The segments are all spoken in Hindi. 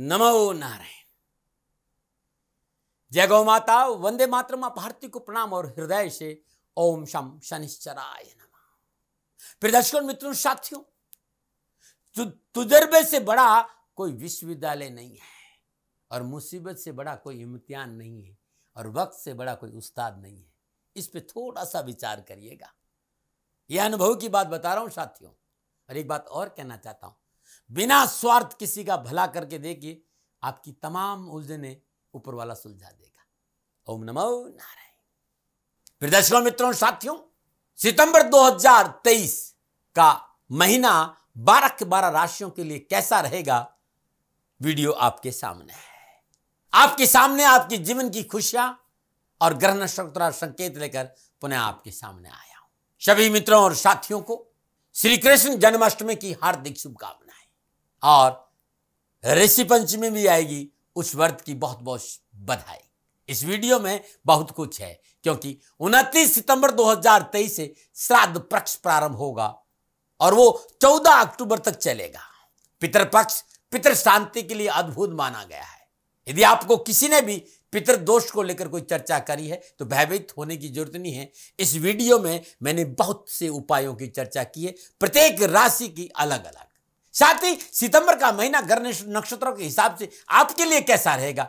नमो नारायण जय गौ माता वंदे मातरम भारती को प्रणाम और हृदय से ओम शम शनिश्चराय नम प्रिय दर्शकों मित्रों साथियों तु, तुजर्बे से बड़ा कोई विश्वविद्यालय नहीं है और मुसीबत से बड़ा कोई इम्तिहान नहीं है और वक्त से बड़ा कोई उस्ताद नहीं है इस पे थोड़ा सा विचार करिएगा यह अनुभव की बात बता रहा हूं साथियों और एक बात और कहना चाहता हूं बिना स्वार्थ किसी का भला करके देखिए आपकी तमाम उलझने ऊपर वाला सुलझा देगा ओम नमो नारायण फिर दर्शकों मित्रों साथियों सितंबर 2023 का महीना बारह के बारह राशियों के लिए कैसा रहेगा वीडियो आपके सामने है आपके सामने आपके जीवन की खुशियां और ग्रह नक्षत्र संकेत लेकर पुनः आपके सामने आया हूं सभी मित्रों और साथियों को श्री कृष्ण जन्माष्टमी की हार्दिक शुभकामना और ऋषि पंचमी भी आएगी उस व्रत की बहुत बहुत बधाई इस वीडियो में बहुत कुछ है क्योंकि 29 सितंबर 2023 से श्राद्ध पक्ष प्रारंभ होगा और वो 14 अक्टूबर तक चलेगा पितृपक्ष पितर शांति के लिए अद्भुत माना गया है यदि आपको किसी ने भी पितर दोष को लेकर कोई चर्चा करी है तो भयभीत होने की जरूरत नहीं है इस वीडियो में मैंने बहुत से उपायों की चर्चा की है प्रत्येक राशि की अलग अलग साथ ही सितंबर का महीना घर नक्षत्रों के हिसाब से आपके लिए कैसा रहेगा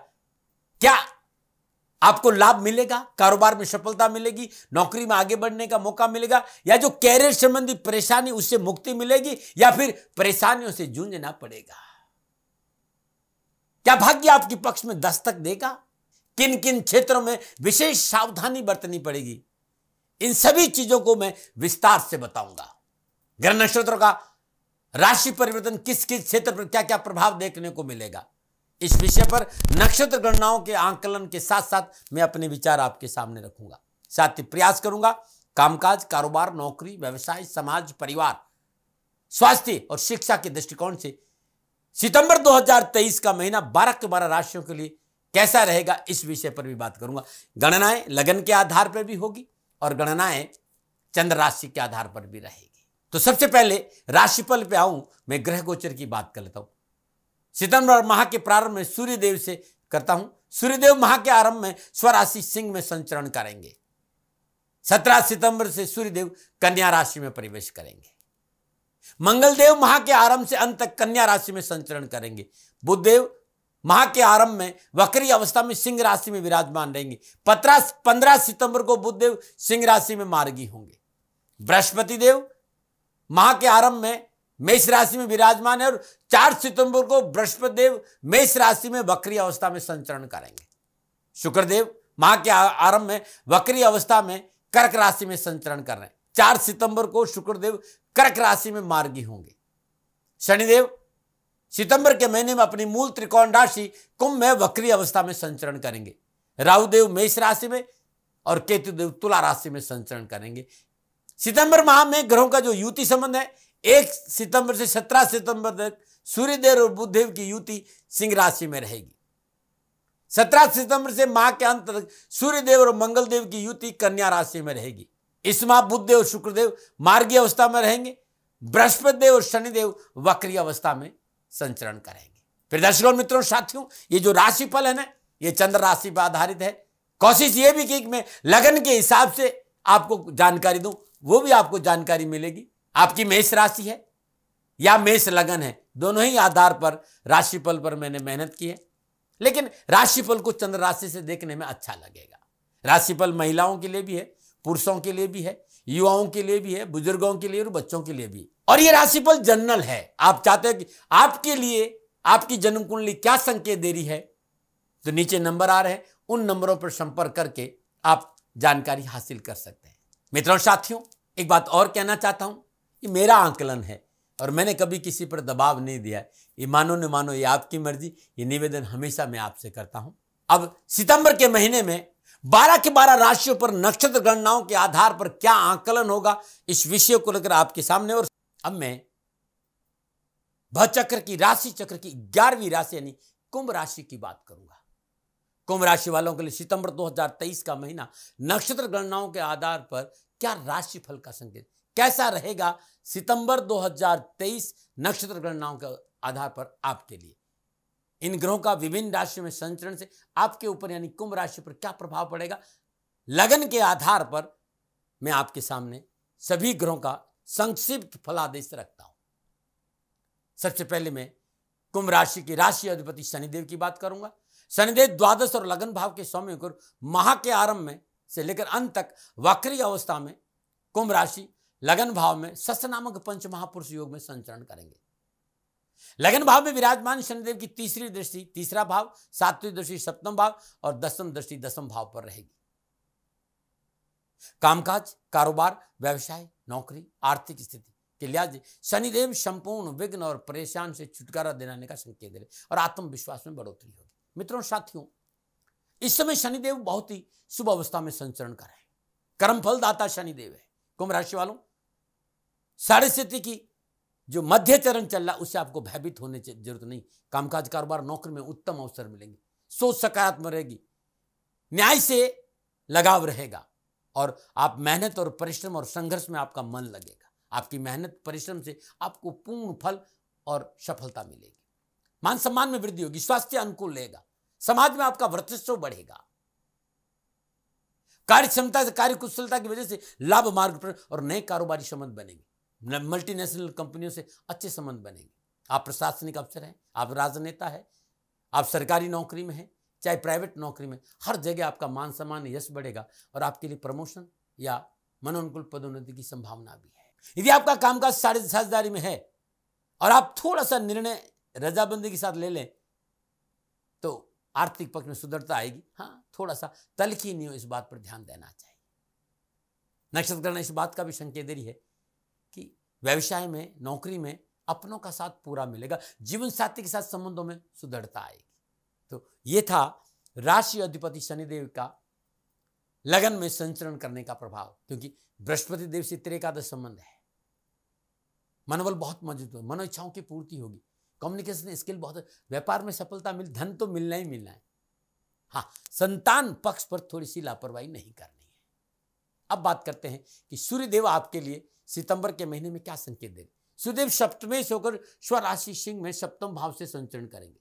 क्या आपको लाभ मिलेगा कारोबार में सफलता मिलेगी नौकरी में आगे बढ़ने का मौका मिलेगा या जो कैरियर संबंधी परेशानी उससे मुक्ति मिलेगी या फिर परेशानियों से जूझना पड़ेगा क्या भाग्य आपके पक्ष में दस्तक देगा किन किन क्षेत्रों में विशेष सावधानी बरतनी पड़ेगी इन सभी चीजों को मैं विस्तार से बताऊंगा ग्रह नक्षत्रों का राशि परिवर्तन किस किस क्षेत्र पर क्या क्या प्रभाव देखने को मिलेगा इस विषय पर नक्षत्र गणनाओं के आंकलन के साथ साथ मैं अपने विचार आपके सामने रखूंगा साथ ही प्रयास करूंगा कामकाज कारोबार नौकरी व्यवसाय समाज परिवार स्वास्थ्य और शिक्षा के दृष्टिकोण से सितंबर 2023 का महीना 12 के 12 राशियों के लिए कैसा रहेगा इस विषय पर भी बात करूंगा गणनाएं लगन के आधार पर भी होगी और गणनाएं चंद्र राशि के आधार पर भी रहेगी तो सबसे पहले राशिफल पे आऊं मैं ग्रह गोचर की बात कर लेता हूं सितंबर माह के प्रारंभ में सूर्यदेव से करता हूं सूर्यदेव माह के आरंभ में स्वराशि सिंह में संचरण करेंगे सत्रह सितंबर से सूर्यदेव कन्या राशि में प्रवेश करेंगे मंगलदेव माह के आरंभ से अंत तक कन्या राशि में संचरण करेंगे बुद्धदेव माह के आरंभ में वक्री अवस्था में सिंह राशि में विराजमान रहेंगे पंद्रह पंद्रह सितंबर को बुद्धदेव सिंह राशि में मार्गी होंगे बृहस्पति देव माह के आरंभ में मेष राशि में विराजमान है और चार सितंबर को बृहस्पति देव मेष राशि में वक्री अवस्था में संचरण करेंगे शुक्रदेव माह के आरंभ में वक्री अवस्था में कर्क राशि में संचरण कर रहे हैं चार सितंबर को शुक्रदेव कर्क राशि में मार्गी होंगे शनिदेव सितंबर के महीने में अपनी मूल त्रिकोण राशि कुंभ में वक्री अवस्था में संचरण करेंगे राहुदेव मेष राशि में और केतुदेव तुला राशि में संचरण करेंगे सितंबर माह में ग्रहों का जो युति संबंध है एक सितंबर से सत्रह सितंबर तक सूर्यदेव और बुद्धदेव की युति सिंह राशि में रहेगी सत्रह सितंबर से माह के अंत तक सूर्यदेव और मंगलदेव की युति कन्या राशि में रहेगी इस माह बुद्ध और शुक्रदेव मार्गीय अवस्था में रहेंगे बृहस्पति देव और शनिदेव वक्रीय अवस्था में संचरण करेंगे फिर दर्शकों मित्रों साथियों ये जो राशिफल है ना ये चंद्र राशि पर आधारित है कोशिश ये भी की मैं लगन के हिसाब से आपको जानकारी दूं वो भी आपको जानकारी मिलेगी आपकी मेष राशि है या मेष लगन है दोनों ही आधार पर राशिफल पर मैंने मेहनत की है लेकिन राशिफल को चंद्र राशि से देखने में अच्छा लगेगा राशिफल महिलाओं के लिए भी है पुरुषों के लिए भी है युवाओं के लिए भी है बुजुर्गों के लिए और बच्चों के लिए भी और ये राशिफल जनरल है आप चाहते हैं कि आपके लिए आपकी जन्म कुंडली क्या संकेत दे रही है तो नीचे नंबर आ रहे हैं उन नंबरों पर संपर्क करके आप जानकारी हासिल कर सकते हैं मित्रों साथियों एक बात और कहना चाहता हूं ये मेरा आंकलन है और मैंने कभी किसी पर दबाव नहीं दिया ये मानो न मानो ये आपकी मर्जी ये निवेदन हमेशा मैं आपसे करता हूं अब सितंबर के महीने में बारह के बारह राशियों पर नक्षत्र गणनाओं के आधार पर क्या आंकलन होगा इस विषय को लेकर आपके सामने और अब मैं भचक्र की राशि चक्र की ग्यारहवीं राशि यानी कुंभ राशि की बात करूंगा कुंभ राशि वालों के लिए सितंबर 2023 का महीना नक्षत्र गणनाओं के आधार पर क्या राशिफल का संकेत कैसा रहेगा सितंबर 2023 नक्षत्र गणनाओं के आधार पर आपके लिए इन ग्रहों का विभिन्न राशि में संचरण से आपके ऊपर यानी कुंभ राशि पर क्या प्रभाव पड़ेगा लगन के आधार पर मैं आपके सामने सभी ग्रहों का संक्षिप्त फलादेश रखता हूं सबसे पहले मैं कुंभ राशि की राशि अधिपति शनिदेव की बात करूंगा शनिदेव द्वादश और लगन भाव के स्वामी गुरु माह के आरंभ में से लेकर अंत तक वक्री अवस्था में कुंभ राशि लगन भाव में सस्त नामक पंच महापुरुष योग में संचरण करेंगे लगन भाव में विराजमान शनिदेव की तीसरी दृष्टि तीसरा भाव सातवीं दृष्टि सप्तम भाव और दसम दृष्टि दसम भाव पर रहेगी कामकाज कारोबार व्यवसाय नौकरी आर्थिक स्थिति के लिहाज शनिदेव संपूर्ण विघ्न और परेशान से छुटकारा दिलाने का संकेत दे रहे और आत्मविश्वास में बढ़ोतरी होगी मित्रों साथियों इस समय शनिदेव बहुत ही शुभ अवस्था में संचरण कर रहे हैं कर्म फलदाता शनिदेव है कुंभ राशि वालों साढ़े स्थिति की जो मध्य चरण चल रहा है उससे आपको भयभीत होने की जरूरत नहीं कामकाज कारोबार नौकरी में उत्तम अवसर मिलेंगे सोच सकारात्मक रहेगी न्याय से लगाव रहेगा और आप मेहनत और परिश्रम और संघर्ष में आपका मन लगेगा आपकी मेहनत परिश्रम से आपको पूर्ण फल और सफलता मिलेगी मान सम्मान में वृद्धि होगी स्वास्थ्य अनुकूल रहेगा समाज में आपका वर्चस्व बढ़ेगा कार्य क्षमता से कार्य कुशलता की वजह से लाभ मार्ग पर और नए कारोबारी संबंध बनेंगे मल्टीनेशनल कंपनियों से अच्छे संबंध बनेंगे आप प्रशासनिक अफसर हैं आप राजनेता है आप सरकारी नौकरी में हैं चाहे प्राइवेट नौकरी में हर जगह आपका मान सम्मान यश बढ़ेगा और आपके लिए प्रमोशन या मनोनुकूल पदोन्नति की संभावना भी है यदि आपका कामकाज साढ़े साझेदारी में है और आप थोड़ा सा निर्णय रजाबंदी के साथ ले लें तो आर्थिक पक्ष में सुदृढ़ता आएगी हाँ थोड़ा सा हो इस बात पर ध्यान देना चाहिए नक्षत्र ग्रहण इस बात का भी संकेत दे रही है कि व्यवसाय में नौकरी में अपनों का साथ पूरा मिलेगा जीवन साथी के साथ संबंधों में सुदृढ़ता आएगी तो ये था राशि अधिपति शनिदेव का लगन में संचरण करने का प्रभाव क्योंकि बृहस्पति देव से त्रेकादश संबंध है मनोबल बहुत मजबूत हो मनोइच्छाओं की पूर्ति होगी कम्युनिकेशन स्किल बहुत व्यापार में सफलता मिल धन तो मिलना ही मिलना है हाँ संतान पक्ष पर थोड़ी सी लापरवाही नहीं करनी है अब बात करते हैं कि सूर्यदेव आपके लिए सितंबर के महीने में क्या संकेत दे सूर्यदेव सप्तमेश होकर स्वराशि सिंह में सप्तम भाव से संचरण करेंगे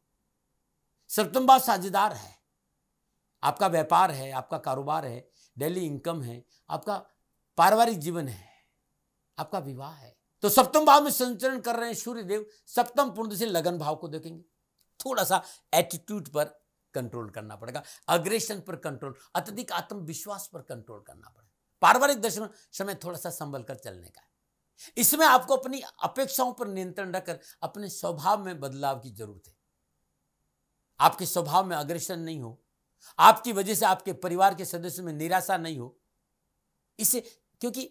सप्तम भाव साझेदार है आपका व्यापार है आपका कारोबार है डेली इनकम है आपका पारिवारिक जीवन है आपका विवाह है तो सप्तम भाव में संचरण कर रहे हैं सूर्यदेव सप्तम पुण्य से लगन भाव को देखेंगे थोड़ा सा एटीट्यूड पर कंट्रोल करना पड़ेगा अग्रेशन पर कंट्रोल अत्यधिक आत्मविश्वास पर कंट्रोल करना पड़ेगा पारिवारिक दर्शन समय थोड़ा सा संभल कर चलने का है इसमें आपको अपनी अपेक्षाओं पर नियंत्रण रखकर अपने स्वभाव में बदलाव की जरूरत है आपके स्वभाव में अग्रेशन नहीं हो आपकी वजह से आपके परिवार के सदस्यों में निराशा नहीं हो इसे क्योंकि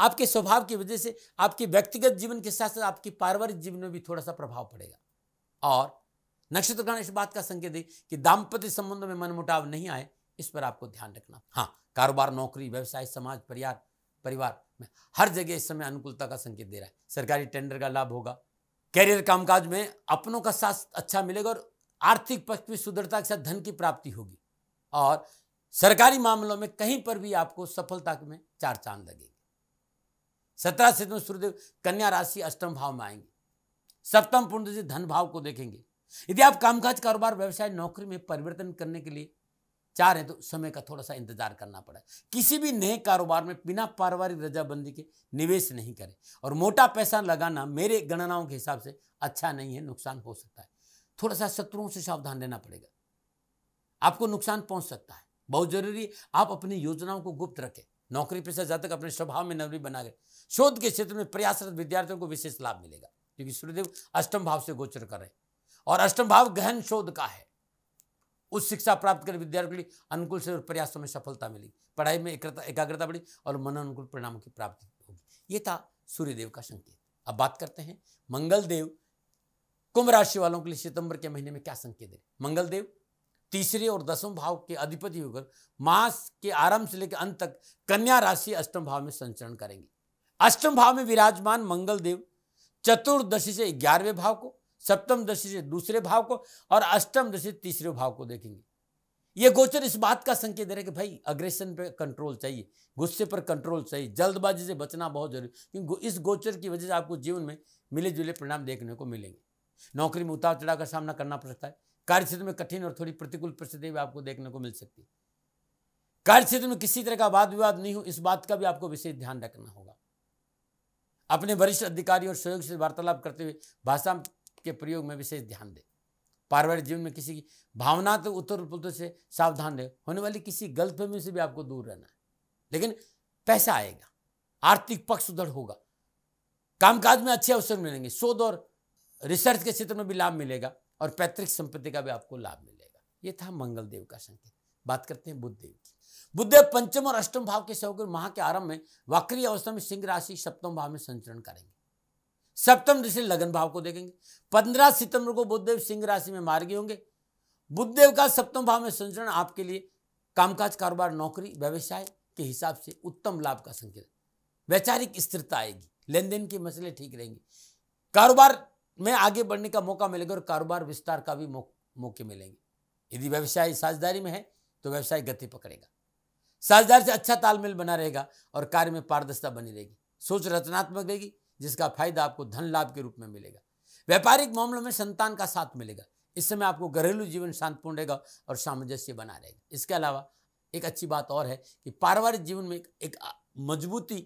आपके स्वभाव की वजह से आपके व्यक्तिगत जीवन के साथ साथ आपके पारिवारिक जीवन में भी थोड़ा सा प्रभाव पड़ेगा और नक्षत्र ग्रहण इस बात का संकेत है कि दाम्पत्य संबंधों में मनमुटाव नहीं आए इस पर आपको ध्यान रखना हाँ कारोबार नौकरी व्यवसाय समाज परिवार परिवार में हर जगह इस समय अनुकूलता का संकेत दे रहा है सरकारी टेंडर का लाभ होगा कैरियर कामकाज में अपनों का साथ अच्छा मिलेगा और आर्थिक पक्ष में सुदृढ़ता के साथ धन की प्राप्ति होगी और सरकारी मामलों में कहीं पर भी आपको सफलता में चार चांद लगेगी सत्रह सितंबर सूर्यदेव कन्या राशि अष्टम भाव में आएंगे सप्तम पूर्ण से धन भाव को देखेंगे यदि आप कामकाज कारोबार व्यवसाय नौकरी में परिवर्तन करने के लिए चाह रहे तो समय का थोड़ा सा इंतजार करना पड़ा किसी भी नए कारोबार में बिना पारिवारिक रजाबंदी के निवेश नहीं करें और मोटा पैसा लगाना मेरे गणनाओं के हिसाब से अच्छा नहीं है नुकसान हो सकता है थोड़ा सा शत्रुओं से सावधान रहना पड़ेगा आपको नुकसान पहुंच सकता है बहुत जरूरी आप अपनी योजनाओं को गुप्त रखें नौकरी पेशा जातक अपने स्वभाव में नवरी बना गए शोध के क्षेत्र में प्रयासरत विद्यार्थियों को विशेष लाभ मिलेगा क्योंकि सूर्यदेव अष्टम भाव से गोचर कर रहे हैं और अष्टम भाव गहन शोध का है उस शिक्षा प्राप्त कर विद्यार्थियों के लिए अनुकूल से प्रयासों में सफलता मिलेगी पढ़ाई में एकाग्रता बढ़ी और मन अनुकूल परिणामों की प्राप्ति होगी ये था सूर्यदेव का संकेत अब बात करते हैं मंगल देव कुंभ राशि वालों के लिए सितंबर के महीने में क्या संकेत है मंगल देव तीसरे और दसम भाव के अधिपति होकर मास के आरंभ से लेकर अंत तक कन्या राशि अष्टम भाव में संचरण करेंगे अष्टम भाव में विराजमान मंगल देव चतुर्दशी से ग्यारहवें भाव को सप्तम दशी से दूसरे भाव को और अष्टम दशी से तीसरे भाव को देखेंगे ये गोचर इस बात का संकेत दे रहे कि भाई अग्रेशन पर कंट्रोल चाहिए गुस्से पर कंट्रोल चाहिए जल्दबाजी से बचना बहुत जरूरी क्योंकि इस गोचर की वजह से आपको जीवन में मिले जुले परिणाम देखने को मिलेंगे नौकरी में उतार चढ़ाव का सामना करना पड़ सकता है कार्यक्षेत्र में कठिन और थोड़ी प्रतिकूल परिस्थिति भी आपको देखने को मिल सकती है कार्यक्षेत्र में किसी तरह का वाद विवाद नहीं हो इस बात का भी आपको विशेष ध्यान रखना होगा अपने वरिष्ठ अधिकारियों और सहयोग से वार्तालाप करते हुए भाषा के प्रयोग में विशेष ध्यान दें पारिवारिक जीवन में किसी की भावनात्मक तो उत्तर पुत्र से सावधान रहे होने वाली किसी गलतफहमी से भी आपको दूर रहना है लेकिन पैसा आएगा आर्थिक पक्ष सुदृढ़ होगा कामकाज में अच्छे अवसर मिलेंगे शोध और रिसर्च के क्षेत्र में भी लाभ मिलेगा और पैतृक संपत्ति का भी आपको लाभ मिलेगा ये था मंगलदेव का संकेत बात करते हैं बुद्धदेव की बुद्धदेव पंचम और अष्टम भाव के सहयोग माह के आरंभ में वक्री अवस्था में सिंह राशि सप्तम भाव में संचरण करेंगे सप्तम दृष्टि लगन भाव को देखेंगे पंद्रह सितंबर को बुद्धदेव सिंह राशि में मार्गी होंगे बुद्धदेव का सप्तम भाव में संचरण आपके लिए कामकाज कारोबार नौकरी व्यवसाय के हिसाब से उत्तम लाभ का संकेत वैचारिक स्थिरता आएगी लेन देन के मसले ठीक रहेंगे कारोबार में आगे बढ़ने का मौका मिलेगा और कारोबार विस्तार का भी मौके मिलेंगे यदि व्यवसाय साझेदारी में है तो व्यवसाय गति पकड़ेगा साझेदार से अच्छा तालमेल बना रहेगा और कार्य में पारदर्शिता बनी रहेगी सोच रचनात्मक रहेगी जिसका फायदा आपको धन लाभ के रूप में मिलेगा व्यापारिक मामलों में संतान का साथ मिलेगा इस समय आपको घरेलू जीवन शांतिपूर्ण रहेगा और सामंजस्य बना रहेगा इसके अलावा एक अच्छी बात और है कि पारिवारिक जीवन में एक, एक मजबूती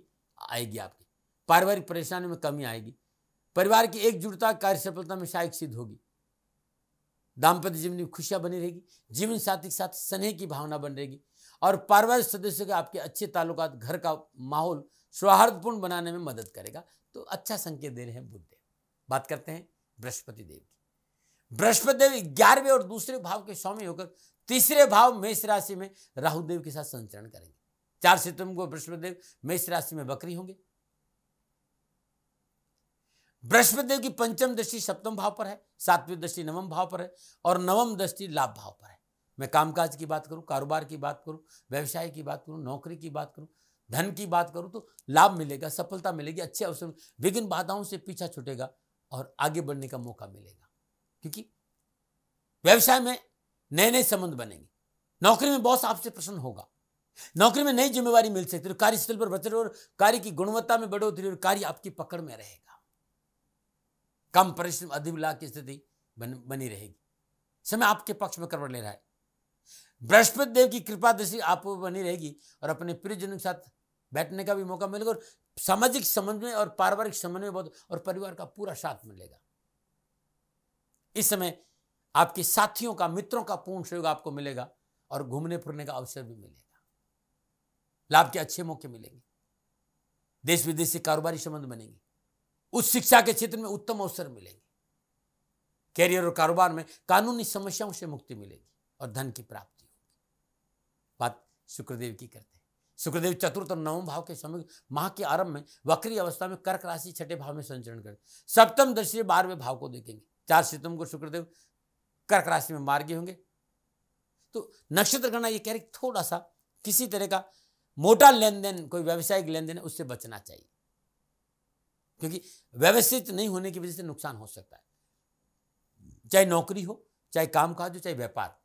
आएगी आपकी पारिवारिक परेशानी में कमी आएगी परिवार की एकजुटता कार्य सफलता में सहायक सिद्ध होगी दाम्पत्य जीवन में खुशियाँ बनी रहेगी जीवन साथी के साथ स्नेह की भावना बन रहेगी और पारिवारिक सदस्यों के आपके अच्छे ताल्लुकात घर का माहौल सौहार्दपूर्ण बनाने में मदद करेगा तो अच्छा संकेत दे रहे हैं बुद्ध देव बात करते हैं बृहस्पति देव की बृहस्पति देव ग्यारहवें और दूसरे भाव के स्वामी होकर तीसरे भाव मेष राशि में राहुदेव के साथ संचरण करेंगे चार सितंबर को बृहस्पति देव मेष राशि में बकरी होंगे बृहस्पतिदेव की पंचम दृष्टि सप्तम भाव पर है सातवीं दृष्टि नवम भाव पर है और नवम दृष्टि लाभ भाव पर है मैं कामकाज की बात करूं कारोबार की बात करूं व्यवसाय की बात करूं नौकरी की बात करूं धन की बात करूं तो लाभ मिलेगा सफलता मिलेगी अच्छे अवसर विघ्न बाधाओं से पीछा छूटेगा और आगे बढ़ने का मौका मिलेगा क्योंकि व्यवसाय में नए नए संबंध बनेंगे नौकरी में बॉस आपसे प्रसन्न होगा नौकरी में नई जिम्मेवारी मिल सकती है तो कार्यस्थल पर बचे और कार्य की गुणवत्ता में बढ़ोतरी और कार्य आपकी पकड़ में रहेगा कम परिश्रम अधिक लाभ की स्थिति बन, बनी रहेगी समय आपके पक्ष में करवट ले रहा है बृहस्पति देव की कृपा दृष्टि आप बनी रहेगी और अपने प्रियजनों के साथ बैठने का भी मौका मिलेगा और सामाजिक संबंध में और पारिवारिक संबंध में बहुत और परिवार का पूरा साथ मिलेगा इस समय आपके साथियों का मित्रों का पूर्ण सहयोग आपको मिलेगा और घूमने फिरने का अवसर भी मिलेगा लाभ के अच्छे मौके मिलेंगे देश विदेश से कारोबारी संबंध बनेंगे उस शिक्षा के क्षेत्र में उत्तम अवसर मिलेंगे कैरियर और कारोबार में कानूनी समस्याओं से मुक्ति मिलेगी और धन की प्राप्ति होगी बात शुक्रदेव की करते हैं शुक्रदेव चतुर्थ और नवम भाव के समय माह के आरंभ में वक्री अवस्था में कर्क राशि छठे भाव में संचरण करें सप्तम दृष्टि बारहवें भाव को देखेंगे चार सितम को शुक्रदेव कर्क राशि में मार्गी होंगे तो नक्षत्र गणना यह कह रही थोड़ा सा किसी तरह का मोटा लेन देन कोई व्यावसायिक लेन देन है उससे बचना चाहिए क्योंकि व्यवस्थित नहीं होने की वजह से नुकसान हो सकता है चाहे नौकरी हो चाहे कामकाज हो चाहे व्यापार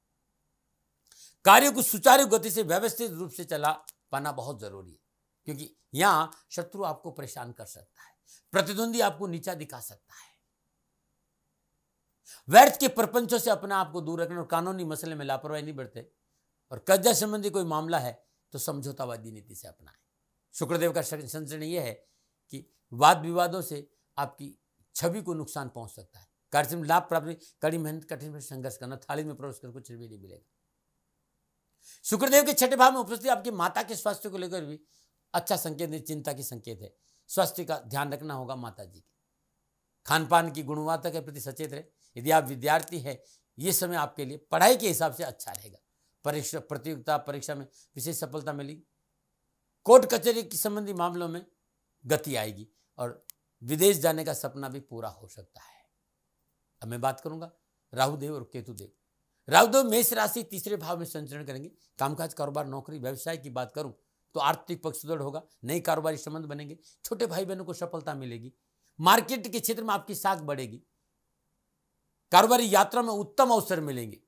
कार्य को सुचारू गति से व्यवस्थित रूप से चला पाना बहुत जरूरी है क्योंकि यहां शत्रु आपको परेशान कर सकता है प्रतिद्वंदी आपको नीचा दिखा सकता है व्यर्थ के प्रपंचों से अपना आप को दूर रखना और कानूनी मसले में लापरवाही नहीं बढ़ते और कर्जा संबंधी कोई मामला है तो समझौतावादी नीति से अपनाएं शुक्रदेव का संचरण यह है कि वाद विवादों से आपकी छवि को नुकसान पहुंच सकता है कार्य में लाभ प्राप्त कड़ी मेहनत कठिन में संघर्ष करना थाली में प्रवेश कर कुछ भी नहीं मिलेगा शुक्रदेव के छठे भाव में उपस्थित आपकी माता के स्वास्थ्य को लेकर भी अच्छा संकेत नहीं चिंता के संकेत है स्वास्थ्य का ध्यान रखना होगा माता जी के खान पान की गुणवत्ता के प्रति सचेत रहे यदि आप विद्यार्थी हैं ये समय आपके लिए पढ़ाई के हिसाब से अच्छा रहेगा परीक्षा प्रतियोगिता परीक्षा में विशेष सफलता मिलेगी कोर्ट कचहरी के संबंधी मामलों में गति आएगी और विदेश जाने का सपना भी पूरा हो सकता है अब मैं बात करूंगा राहुदेव और केतुदेव राहुदेव मेष राशि तीसरे भाव में संचरण करेंगे कामकाज कारोबार नौकरी व्यवसाय की बात करूं तो आर्थिक पक्ष सुदृढ़ होगा नए कारोबारी संबंध बनेंगे छोटे भाई बहनों को सफलता मिलेगी मार्केट के क्षेत्र में आपकी साख बढ़ेगी कारोबारी यात्रा में उत्तम अवसर मिलेंगे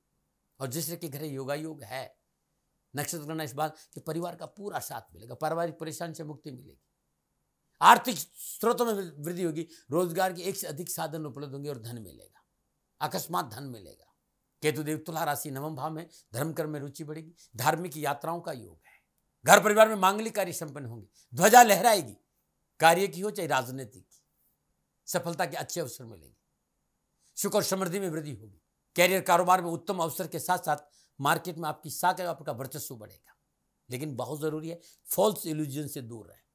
और जिससे कि घर योगा योग है नक्षत्र करना इस बात कि परिवार का पूरा साथ मिलेगा पारिवारिक परेशान से मुक्ति मिलेगी आर्थिक स्रोतों में वृद्धि होगी रोजगार के एक से अधिक साधन उपलब्ध होंगे और धन मिलेगा अकस्मात धन मिलेगा केतुदेव तुला राशि नवम भाव में धर्म कर्म में रुचि बढ़ेगी धार्मिक यात्राओं का योग है घर परिवार में मांगलिक कार्य संपन्न होंगे ध्वजा लहराएगी कार्य की हो चाहे राजनीतिक की सफलता के अच्छे अवसर मिलेंगे सुख और समृद्धि में वृद्धि होगी कैरियर कारोबार में उत्तम अवसर के साथ साथ मार्केट में आपकी साख आपका वर्चस्व बढ़ेगा लेकिन बहुत जरूरी है फॉल्स इल्यूजन से दूर रहें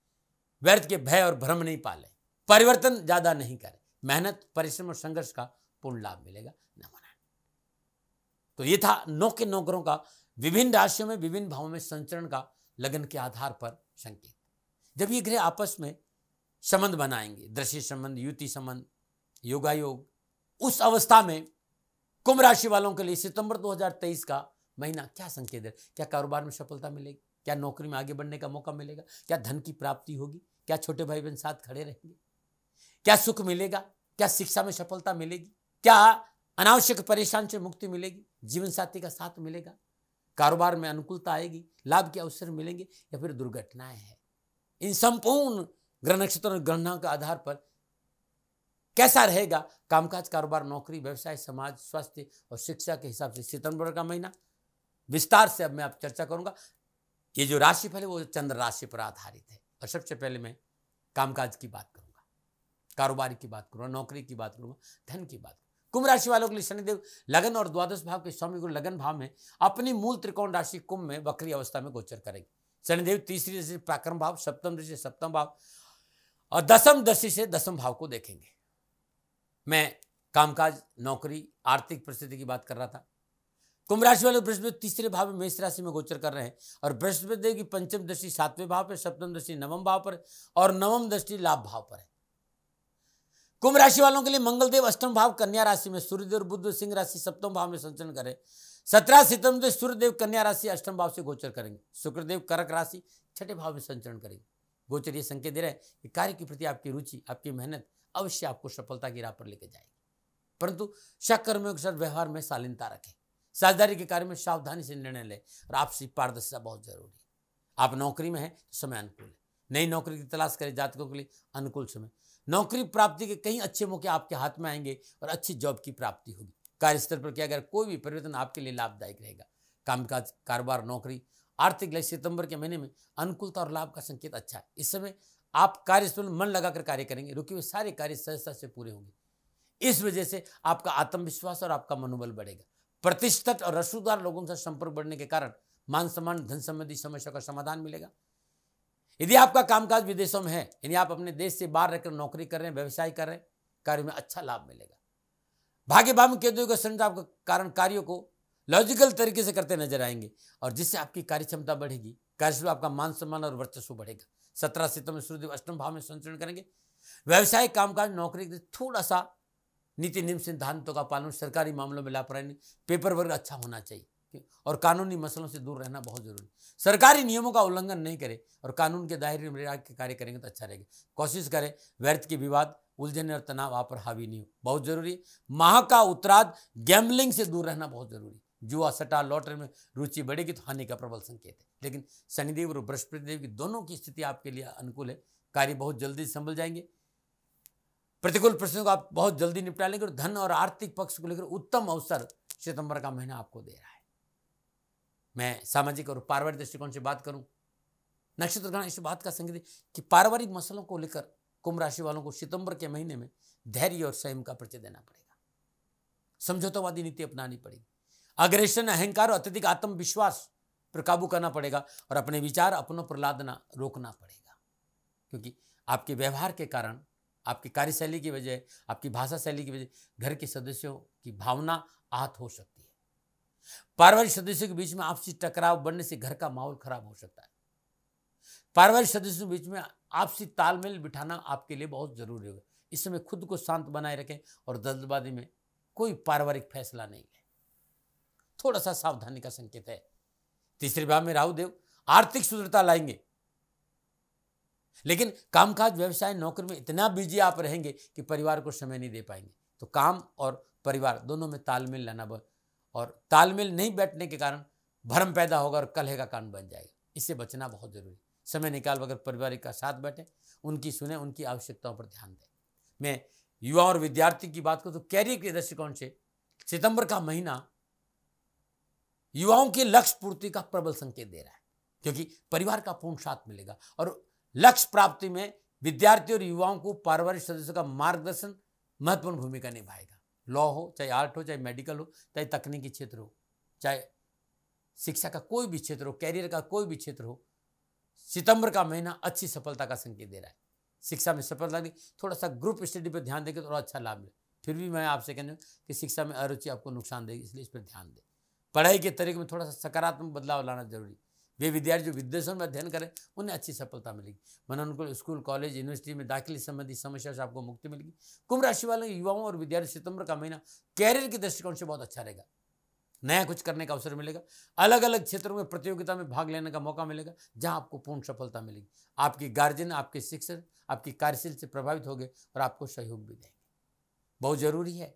व्यर्थ के भय और भ्रम नहीं पाले परिवर्तन ज़्यादा नहीं करें मेहनत परिश्रम और संघर्ष का पूर्ण लाभ मिलेगा नमनारायण तो ये था नौ के नौकरों का विभिन्न राशियों में विभिन्न भावों में संचरण का लगन के आधार पर संकेत जब ये ग्रह आपस में संबंध बनाएंगे दृश्य संबंध युति संबंध योगायोग उस अवस्था में कुंभ राशि वालों के लिए सितंबर 2023 का महीना क्या संकेत है क्या कारोबार में सफलता मिलेगी क्या नौकरी में आगे बढ़ने का मौका मिलेगा क्या धन की प्राप्ति होगी क्या छोटे भाई बहन साथ खड़े रहेंगे क्या सुख मिलेगा क्या शिक्षा में सफलता मिलेगी क्या अनावश्यक परेशान से मुक्ति मिलेगी जीवन साथी का साथ मिलेगा कारोबार में अनुकूलता आएगी लाभ के अवसर मिलेंगे या फिर दुर्घटनाएं हैं इन संपूर्ण ग्रह नक्षत्र और के आधार पर कैसा रहेगा कामकाज कारोबार नौकरी व्यवसाय समाज स्वास्थ्य और शिक्षा के हिसाब से सितंबर का महीना विस्तार से अब मैं आप चर्चा करूंगा ये जो राशिफल है वो चंद्र राशि पर आधारित है और सबसे पहले मैं कामकाज की बात करूंगा कारोबारी की बात करूंगा नौकरी की बात करूंगा धन की बात कुंभ राशि वालों के लिए शनिदेव लगन और द्वादश भाव के स्वामी गुरु लगन भाव में अपनी मूल त्रिकोण राशि कुंभ में वक्री अवस्था में गोचर करेंगे शनिदेव तीसरी दृष्टि प्राक्रम भाव सप्तम दृष्टि सप्तम भाव और दसम दृष्टि से दसम भाव को देखेंगे मैं कामकाज नौकरी आर्थिक परिस्थिति की बात कर रहा था कुंभ राशि वाले बृहस्पति तीसरे भाव में मेष राशि में गोचर कर रहे हैं और बृहस्पति की पंचम दृष्टि सातवें भाव पर सप्तम दृष्टि नवम भाव पर और नवम दृष्टि लाभ भाव पर है कुंभ राशि वालों के लिए मंगलदेव अष्टम भाव कन्या राशि में सूर्यदेव बुद्ध सिंह राशि सप्तम भाव में संचरण करें सत्रह सितंबर से सूर्यदेव कन्या राशि अष्टम भाव से गोचर करेंगे शुक्रदेव करक राशि छठे भाव में संचरण करेंगे गोचर ये संकेत दे रहे हैं कि कार्य के प्रति आपकी रुचि आपकी मेहनत अवश्य आपको सफलता की राह पर लेकर जाएगी परंतु सकर्मियों के साथ व्यवहार में शालीनता रखें साझेदारी के कार्य में सावधानी से निर्णय लें और आपसी पारदर्शिता बहुत जरूरी है आप नौकरी में हैं तो समय अनुकूल है नई नौकरी की तलाश करें जातकों के लिए अनुकूल समय नौकरी प्राप्ति के कई अच्छे मौके आपके हाथ में आएंगे और अच्छी जॉब की प्राप्ति होगी कार्यस्थल पर किया गया कोई भी परिवर्तन आपके लिए लाभदायक रहेगा कामकाज कारोबार नौकरी आर्थिक लक्ष्य सितंबर के महीने में अनुकूलता और लाभ का संकेत अच्छा है इस समय आप कार्यस्थल में मन लगाकर कार्य करेंगे रुके हुए सारे कार्य सहजता से पूरे होंगे इस वजह से आपका आत्मविश्वास और आपका मनोबल बढ़ेगा प्रतिष्ठित और रसूदार लोगों से संपर्क बढ़ने के कारण मान सम्मान धन संबंधी समस्या का समाधान मिलेगा यदि आपका कामकाज विदेशों में है यानी आप अपने देश से बाहर रहकर नौकरी कर रहे हैं व्यवसाय कर रहे हैं कार्य में अच्छा लाभ मिलेगा भाग्य भाव में केतु का संयुक्त आपके कारण कार्यों को लॉजिकल तरीके से करते नजर आएंगे और जिससे आपकी कार्य क्षमता बढ़ेगी कार्यशल आपका मान सम्मान और वर्चस्व बढ़ेगा सत्रह सितंबर सूर्यदेव अष्टम भाव में संचरण करेंगे व्यवसाय कामकाज नौकरी थोड़ा सा नीति नियम सिद्धांतों का पालन सरकारी मामलों में लापरवाही पेपर वर्क अच्छा होना चाहिए और कानूनी मसलों से दूर रहना बहुत जरूरी सरकारी नियमों का उल्लंघन नहीं करें और कानून के दायरे में रह कार्य करेंगे तो अच्छा रहेगा कोशिश करें व्यर्थ के विवाद उलझने और तनाव आप पर हावी नहीं हो बहुत जरूरी माह का उत्तराध गैम्बलिंग से दूर रहना बहुत जरूरी जुआ सटा लॉटरी में रुचि बढ़ेगी तो हानि का प्रबल संकेत है लेकिन शनिदेव और बृहस्पति देव की दोनों की स्थिति आपके लिए अनुकूल है कार्य बहुत जल्दी संभल जाएंगे प्रतिकूल प्रश्नों को आप बहुत जल्दी निपटा लेंगे और धन और आर्थिक पक्ष को लेकर उत्तम अवसर सितंबर का महीना आपको दे रहा है मैं सामाजिक और पारिवारिक दृष्टिकोण से बात करूं नक्षत्र ग्रहण इस बात का संकेत कि पारिवारिक मसलों को लेकर कुंभ राशि वालों को सितंबर के महीने में धैर्य और संयम का परिचय देना पड़ेगा समझौतावादी नीति अपनानी पड़ेगी अग्रेशन अहंकार और अत्यधिक आत्मविश्वास पर काबू करना पड़ेगा और अपने विचार अपनों पर लादना रोकना पड़ेगा क्योंकि आपके व्यवहार के कारण आपकी कार्यशैली की वजह आपकी भाषा शैली की वजह घर के सदस्यों की भावना आहत हो सकती है पारिवारिक सदस्यों के बीच में आपसी टकराव बढ़ने से घर का माहौल खराब हो सकता है पारिवारिक सदस्यों के बीच में आपसी तालमेल बिठाना आपके लिए बहुत जरूरी होगा इस समय खुद को शांत बनाए रखें और जल्दबाजी में कोई पारिवारिक फैसला नहीं है थोड़ा सा सावधानी का संकेत है तीसरे भाव में राहुदेव आर्थिक सुदृढ़ता लाएंगे लेकिन कामकाज व्यवसाय नौकरी में इतना बिजी आप रहेंगे कि परिवार को समय नहीं दे पाएंगे तो काम और परिवार दोनों में तालमेल लाना और तालमेल नहीं बैठने के कारण भ्रम पैदा होगा और कलह का कारण बन जाएगा इससे बचना बहुत जरूरी समय निकाल अगर परिवार का साथ बैठे उनकी सुने उनकी आवश्यकताओं पर ध्यान दें मैं युवा और विद्यार्थी की बात करूँ तो कैरियर के दृष्टिकोण से सितंबर का महीना युवाओं के लक्ष्य पूर्ति का प्रबल संकेत दे रहा है क्योंकि परिवार का पूर्ण साथ मिलेगा और लक्ष्य प्राप्ति में विद्यार्थी और युवाओं को पारिवारिक सदस्यों का मार्गदर्शन महत्वपूर्ण भूमिका निभाएगा लॉ हो चाहे आर्ट हो चाहे मेडिकल हो चाहे तकनीकी क्षेत्र हो चाहे शिक्षा का कोई भी क्षेत्र हो कैरियर का कोई भी क्षेत्र हो सितंबर का महीना अच्छी सफलता का संकेत दे रहा है शिक्षा में सफलता नहीं थोड़ा सा ग्रुप स्टडी पर ध्यान देंगे तो और अच्छा लाभ मिले फिर भी मैं आपसे कहना कि शिक्षा में अरुचि आपको नुकसान देगी इसलिए इस पर ध्यान दें पढ़ाई के तरीके में थोड़ा सा सकारात्मक बदलाव लाना जरूरी वे विद्यार्थी जो विदेशों में अध्ययन करें उन्हें अच्छी सफलता मिलेगी मन उनको स्कूल कॉलेज यूनिवर्सिटी में दाखिले संबंधी समस्या से आपको मुक्ति मिलेगी कुंभ राशि वाले युवाओं और विद्यार्थी सितंबर का महीना कैरियर के दृष्टिकोण से बहुत अच्छा रहेगा नया कुछ करने का अवसर मिलेगा अलग अलग क्षेत्रों में प्रतियोगिता में भाग लेने का मौका मिलेगा जहां आपको पूर्ण सफलता मिलेगी आपके गार्जियन आपके शिक्षक आपकी कार्यशील से प्रभावित हो और आपको सहयोग भी देंगे बहुत जरूरी है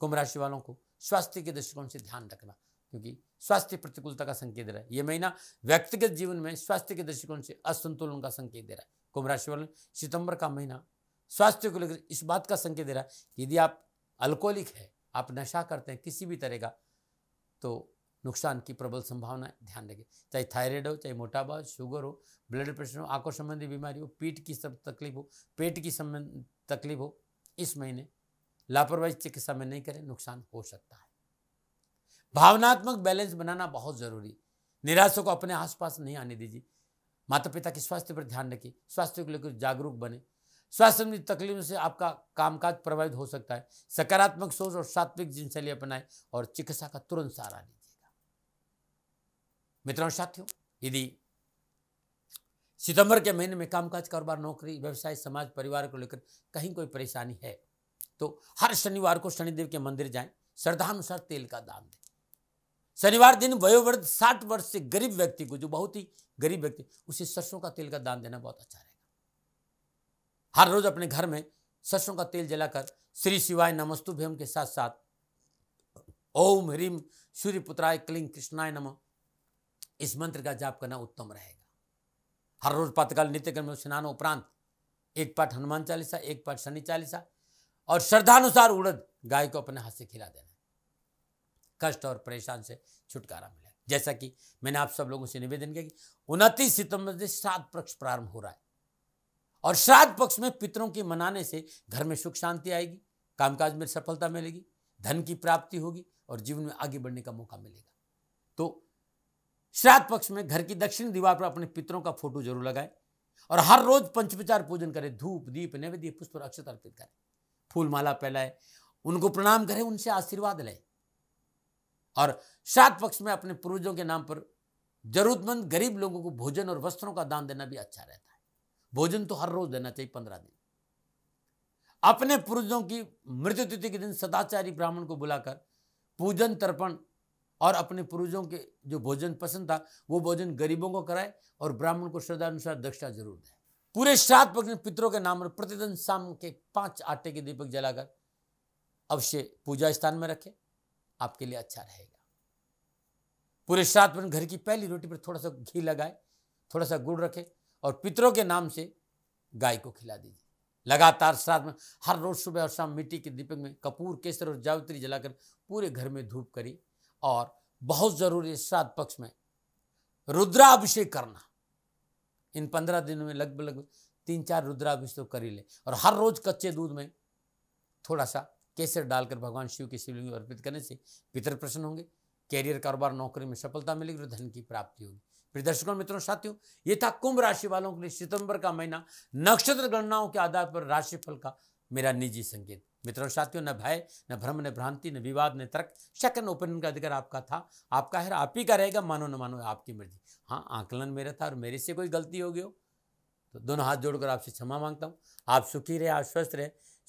कुंभ राशि वालों को स्वास्थ्य के दृष्टिकोण से ध्यान रखना क्योंकि स्वास्थ्य प्रतिकूलता का संकेत दे रहा है ये महीना व्यक्तिगत जीवन में स्वास्थ्य के दृष्टिकोण से असंतुलन का संकेत दे रहा है कुंभ राशि वाले सितंबर का महीना स्वास्थ्य को लेकर इस बात का संकेत दे रहा है कि यदि आप अल्कोहलिक है आप नशा करते हैं किसी भी तरह का तो नुकसान की प्रबल संभावना है ध्यान रखें चाहे थायराइड हो चाहे मोटापा हो शुगर हो ब्लड प्रेशर हो आंखों संबंधी बीमारी हो पीठ की सब तकलीफ हो पेट की संबंध तकलीफ हो इस महीने लापरवाही चिकित्सा में नहीं करें नुकसान हो सकता है भावनात्मक बैलेंस बनाना बहुत ज़रूरी निराशा को अपने आसपास नहीं आने दीजिए माता पिता के स्वास्थ्य पर ध्यान रखिए स्वास्थ्य को लेकर जागरूक बने स्वास्थ्य संबंधी तकलीफों से आपका कामकाज प्रभावित हो सकता है सकारात्मक सोच और सात्विक जीवनशैली अपनाएं और चिकित्सा का तुरंत सहारा लीजिएगा मित्रों साथियों यदि सितंबर के महीने में कामकाज कारोबार नौकरी व्यवसाय समाज परिवार को लेकर कहीं कोई परेशानी है तो हर शनिवार को शनिदेव के मंदिर जाएं श्रद्धानुसार तेल का दान दें शनिवार दिन वयोवृद्ध साठ वर्ष से गरीब व्यक्ति को जो बहुत ही गरीब व्यक्ति उसे सरसों का तेल का दान देना बहुत अच्छा रहेगा हर रोज अपने घर में सरसों का तेल जलाकर श्री शिवाय नमस्तु भेम के साथ साथ ओम ह्रीम सूर्य पुत्राय क्लिंग कृष्णाय नम इस मंत्र का जाप करना उत्तम रहेगा हर रोज पातकाल नित्यक्रम में स्नान उपरांत एक पाठ हनुमान चालीसा एक पाठ शनि चालीसा और श्रद्धानुसार उड़द गाय को अपने हाथ से खिला देना कष्ट और परेशान से छुटकारा मिले जैसा कि मैंने आप सब लोगों से निवेदन किया कि उनतीस सितंबर से श्राद्ध पक्ष प्रारंभ हो रहा है और श्राद्ध पक्ष में पितरों के मनाने से घर में सुख शांति आएगी कामकाज में सफलता मिलेगी धन की प्राप्ति होगी और जीवन में आगे बढ़ने का मौका मिलेगा तो श्राद्ध पक्ष में घर की दक्षिण दीवार पर अपने पितरों का फोटो जरूर लगाएं और हर रोज पंचविचार पूजन करें धूप दीप नैवेद्य पुष्प और अक्षत अर्पित करें फूलमाला फैलाए उनको प्रणाम करें उनसे आशीर्वाद लें और सात पक्ष में अपने पूर्वजों के नाम पर जरूरतमंद गरीब लोगों को भोजन और वस्त्रों का दान देना भी अच्छा रहता है भोजन तो हर रोज देना चाहिए पंद्रह दिन अपने पूर्वजों की मृत्यु तिथि के दिन सदाचारी ब्राह्मण को बुलाकर पूजन तर्पण और अपने पूर्वजों के जो भोजन पसंद था वो भोजन गरीबों को कराए और ब्राह्मण को श्रद्धा अनुसार दक्षिणा जरूर दें पूरे श्राद्ध पक्ष में पितरों के नाम पर प्रतिदिन शाम के पांच आटे के दीपक जलाकर अवश्य पूजा स्थान में रखें आपके लिए अच्छा रहेगा पूरे श्राद्ध पर घर की पहली रोटी पर थोड़ा सा घी लगाए थोड़ा सा गुड़ रखे और पितरों के नाम से गाय को खिला दीजिए लगातार श्राद्ध में हर रोज सुबह और शाम मिट्टी के दीपक में कपूर केसर और जावित्री जलाकर पूरे घर में धूप करी और बहुत ज़रूरी श्राद्ध पक्ष में रुद्राभिषेक करना इन पंद्रह दिनों में लगभग लगभग तीन चार रुद्राभिषेक तो कर ही ले और हर रोज कच्चे दूध में थोड़ा सा केसर डालकर भगवान शिव के शिवलिंग में अर्पित करने से पितर प्रसन्न होंगे कैरियर कारोबार नौकरी में सफलता मिलेगी और धन की प्राप्ति होगी प्रिय दर्शकों मित्रों साथियों ये था कुंभ राशि वालों के लिए सितंबर का महीना नक्षत्र गणनाओं के आधार पर राशिफल का मेरा निजी संकेत मित्रों साथियों न भय न भ्रम न भ्रांति न विवाद न तर्क शक एंड ओपिनियन का अधिकार आपका था आपका है आप ही का रहेगा मानो न मानो आपकी मर्जी हाँ आंकलन मेरा था और मेरे से कोई गलती हो गई हो तो दोनों हाथ जोड़कर आपसे क्षमा मांगता हूँ आप सुखी रहे आप स्वस्थ रहे